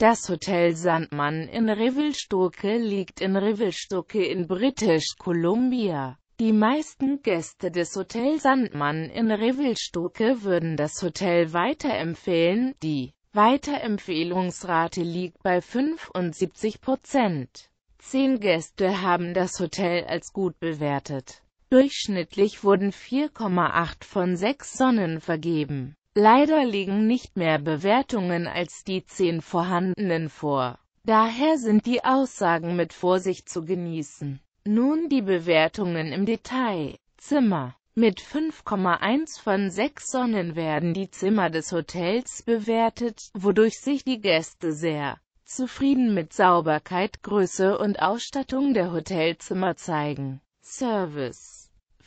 Das Hotel Sandmann in Revelstoke liegt in Revelstoke in British Columbia. Die meisten Gäste des Hotel Sandmann in Revelstoke würden das Hotel weiterempfehlen, die Weiterempfehlungsrate liegt bei 75 Prozent. Zehn Gäste haben das Hotel als gut bewertet. Durchschnittlich wurden 4,8 von 6 Sonnen vergeben. Leider liegen nicht mehr Bewertungen als die zehn vorhandenen vor. Daher sind die Aussagen mit Vorsicht zu genießen. Nun die Bewertungen im Detail. Zimmer. Mit 5,1 von 6 Sonnen werden die Zimmer des Hotels bewertet, wodurch sich die Gäste sehr zufrieden mit Sauberkeit, Größe und Ausstattung der Hotelzimmer zeigen. Service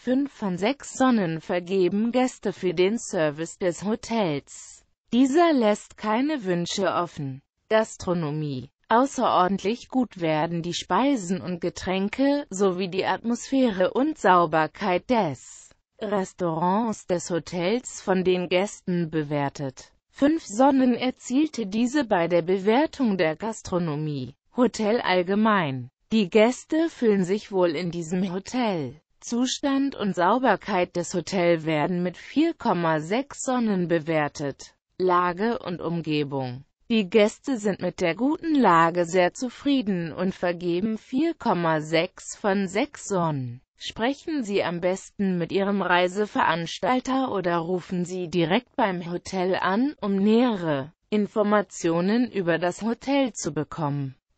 fünf von sechs Sonnen vergeben Gäste für den Service des Hotels. Dieser lässt keine Wünsche offen. Gastronomie Außerordentlich gut werden die Speisen und Getränke, sowie die Atmosphäre und Sauberkeit des Restaurants des Hotels von den Gästen bewertet. Fünf Sonnen erzielte diese bei der Bewertung der Gastronomie. Hotel allgemein. Die Gäste fühlen sich wohl in diesem Hotel. Zustand und Sauberkeit des Hotels werden mit 4,6 Sonnen bewertet. Lage und Umgebung Die Gäste sind mit der guten Lage sehr zufrieden und vergeben 4,6 von 6 Sonnen. Sprechen Sie am besten mit Ihrem Reiseveranstalter oder rufen Sie direkt beim Hotel an, um nähere Informationen über das Hotel zu bekommen.